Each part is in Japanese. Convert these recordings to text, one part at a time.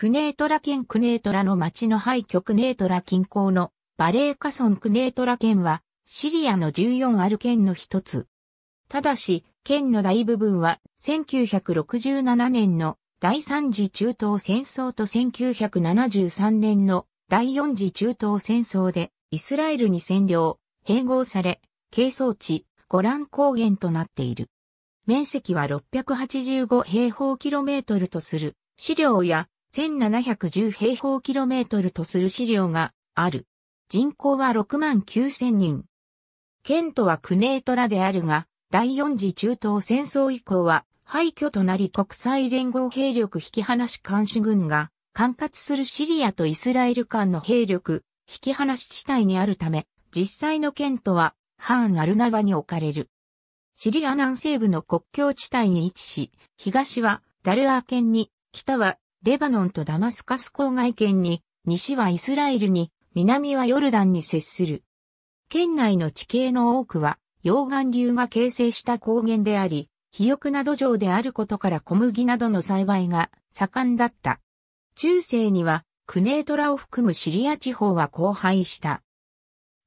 クネートラ県クネートラの町の廃墟クネートラ近郊のバレーカソンクネートラ県はシリアの14ある県の一つ。ただし、県の大部分は1967年の第3次中東戦争と1973年の第4次中東戦争でイスラエルに占領、併合され、係争地、ゴラン高原となっている。面積は685平方キロメートルとする、資料や1710平方キロメートルとする資料がある。人口は6万9000人。県都はクネートラであるが、第四次中東戦争以降は廃墟となり国際連合兵力引き離し監視軍が管轄するシリアとイスラエル間の兵力引き離し地帯にあるため、実際の県都は反アルナバに置かれる。シリア南西部の国境地帯に位置し、東はダルアー県に、北はレバノンとダマスカス郊外圏に、西はイスラエルに、南はヨルダンに接する。県内の地形の多くは、溶岩流が形成した高原であり、肥沃な土壌であることから小麦などの栽培が盛んだった。中世には、クネートラを含むシリア地方は荒廃した。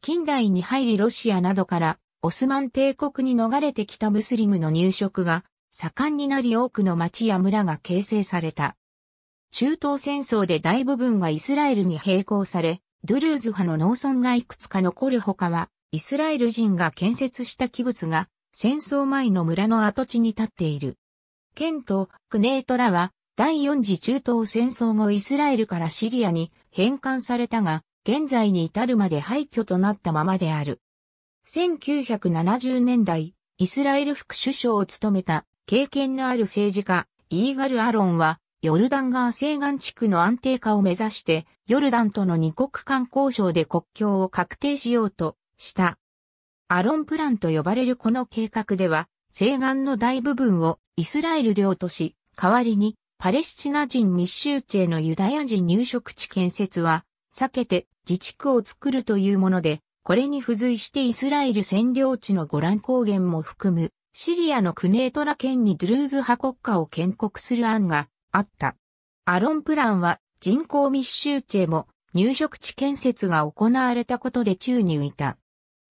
近代に入りロシアなどからオスマン帝国に逃れてきたムスリムの入植が盛んになり多くの町や村が形成された。中東戦争で大部分はイスラエルに並行され、ドゥルーズ派の農村がいくつか残るほかは、イスラエル人が建設した器物が、戦争前の村の跡地に立っている。県とクネートラは、第四次中東戦争後イスラエルからシリアに返還されたが、現在に至るまで廃墟となったままである。1970年代、イスラエル副首相を務めた経験のある政治家、イーガル・アロンは、ヨルダン川西岸地区の安定化を目指して、ヨルダンとの二国間交渉で国境を確定しようとした。アロンプランと呼ばれるこの計画では、西岸の大部分をイスラエル領とし、代わりにパレスチナ人密集地へのユダヤ人入植地建設は、避けて自治区を作るというもので、これに付随してイスラエル占領地のゴラン高原も含む、シリアのクネートラ県にドゥルーズ派国家を建国する案があった。アロンプランは人口密集地へも入植地建設が行われたことで宙に浮いた。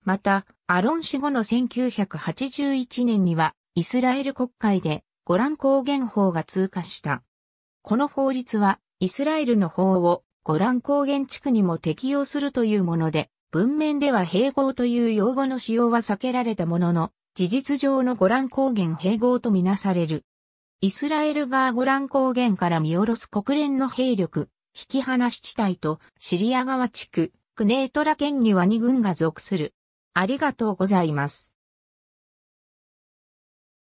また、アロン死後の1981年にはイスラエル国会でゴラン高原法が通過した。この法律はイスラエルの法をゴラン高原地区にも適用するというもので、文面では併合という用語の使用は避けられたものの、事実上のゴラン高原併合とみなされる。イスラエル側ゴラン高原から見下ろす国連の兵力、引き離し地帯とシリア側地区、クネートラ県には2軍が属する。ありがとうございます。